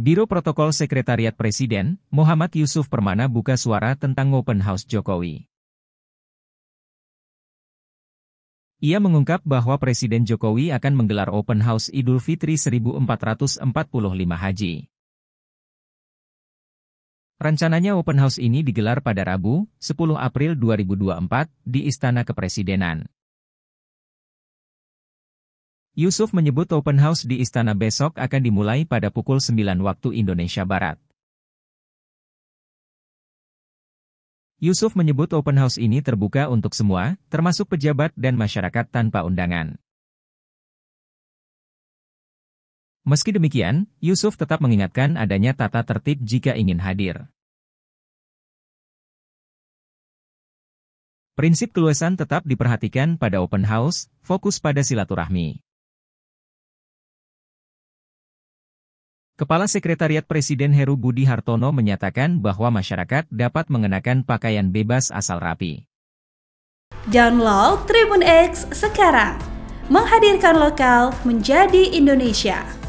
Biro Protokol Sekretariat Presiden, Muhammad Yusuf Permana buka suara tentang open house Jokowi. Ia mengungkap bahwa Presiden Jokowi akan menggelar open house Idul Fitri 1445 Haji. Rencananya open house ini digelar pada Rabu, 10 April 2024, di Istana Kepresidenan. Yusuf menyebut open house di istana besok akan dimulai pada pukul 9 waktu Indonesia Barat. Yusuf menyebut open house ini terbuka untuk semua, termasuk pejabat dan masyarakat tanpa undangan. Meski demikian, Yusuf tetap mengingatkan adanya tata tertib jika ingin hadir. Prinsip keluasan tetap diperhatikan pada open house, fokus pada silaturahmi. Kepala Sekretariat Presiden Heru Budi Hartono menyatakan bahwa masyarakat dapat mengenakan pakaian bebas asal rapi. Download Tribun X sekarang, menghadirkan lokal menjadi Indonesia.